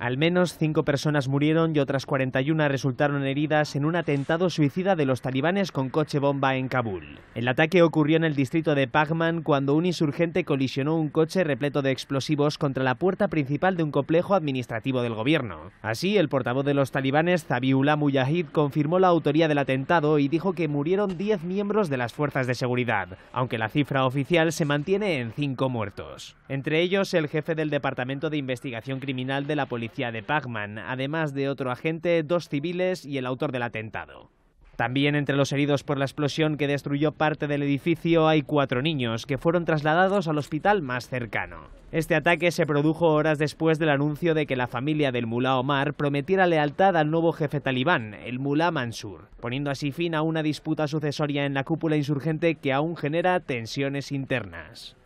Al menos cinco personas murieron y otras 41 resultaron heridas en un atentado suicida de los talibanes con coche bomba en Kabul. El ataque ocurrió en el distrito de Pagman cuando un insurgente colisionó un coche repleto de explosivos contra la puerta principal de un complejo administrativo del gobierno. Así, el portavoz de los talibanes, Zabiullah Mujahid, confirmó la autoría del atentado y dijo que murieron 10 miembros de las fuerzas de seguridad, aunque la cifra oficial se mantiene en cinco muertos. Entre ellos, el jefe del Departamento de Investigación Criminal de la Policía de pac además de otro agente, dos civiles y el autor del atentado. También entre los heridos por la explosión que destruyó parte del edificio hay cuatro niños que fueron trasladados al hospital más cercano. Este ataque se produjo horas después del anuncio de que la familia del mulá Omar prometiera lealtad al nuevo jefe talibán, el mulá Mansur, poniendo así fin a una disputa sucesoria en la cúpula insurgente que aún genera tensiones internas.